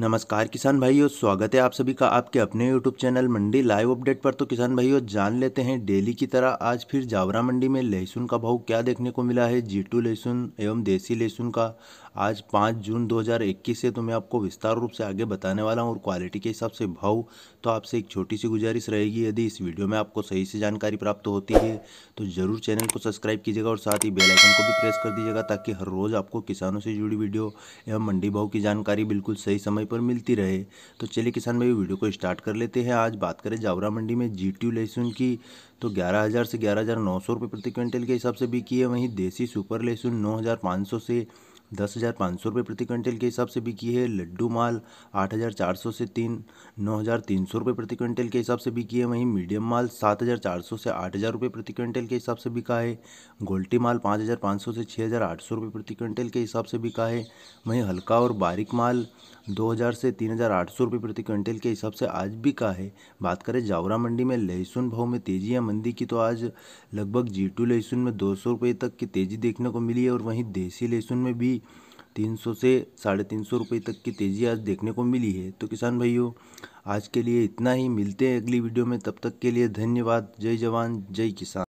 नमस्कार किसान भाइयों स्वागत है आप सभी का आपके अपने YouTube channel Mandi live update पर तो किसान भाइयों जान लेते हैं डेली की तरह आज फिर जावरा मंडी में लहसुन का भाव क्या देखने को मिला है जीटू लहसुन एवं देसी लहसुन का आज 5 जून 2021 से तो मैं आपको विस्तार रूप से आगे बताने वाला हूँ और क्वालिटी के हिसाब से भाव तो आपसे एक छोटी सी गुजारिश रहेगी यदि इस वीडियो में आपको सही से जानकारी प्राप्त होती है तो ज़रूर चैनल को सब्सक्राइब कीजिएगा और साथ ही बेलाइकन को भी प्रेस कर दीजिएगा ताकि हर रोज़ आपको किसानों से जुड़ी वीडियो एवं मंडी भाव की जानकारी बिल्कुल सही समय पर मिलती रहे तो चलिए किसान भाई वीडियो को स्टार्ट कर लेते हैं आज बात करें जावरा मंडी में जी टी लहसुन की तो ग्यारह हज़ार से ग्यारह हज़ार नौ सौ रुपये प्रति क्विंटल के हिसाब से बिकी है वहीं देसी सुपर लहसुन नौ हज़ार पाँच सौ से दस हज़ार पाँच सौ रुपये प्रति क्विंटल के हिसाब से बिकी है लड्डू माल आठ हज़ार चार सौ से तीन नौ हज़ार तीन सौ रुपये प्रति क्विंटल के हिसाब से बिकी है वहीं मीडियम माल सात हज़ार चार सौ से आठ हज़ार रुपये प्रति क्विंटल के हिसाब से बिका है गोल्टी माल पाँच हज़ार पाँच सौ से छः हज़ार आठ सौ रुपये प्रति क्विंटल के हिसाब से बिका है वहीं हल्का और बारीक माल 2000 से 3800 रुपए प्रति क्विंटल के हिसाब से आज भी का है बात करें जावरा मंडी में लहसुन भाव में तेजी या मंदी की तो आज लगभग जी टू लहसुन में दो सौ रुपये तक की तेज़ी देखने को मिली है और वहीं देसी लहसुन में भी तीन सौ से साढ़े तीन सौ रुपये तक की तेज़ी आज देखने को मिली है तो किसान भाइयों आज के लिए इतना ही मिलते हैं अगली वीडियो में तब तक के लिए धन्यवाद जय जवान जय किसान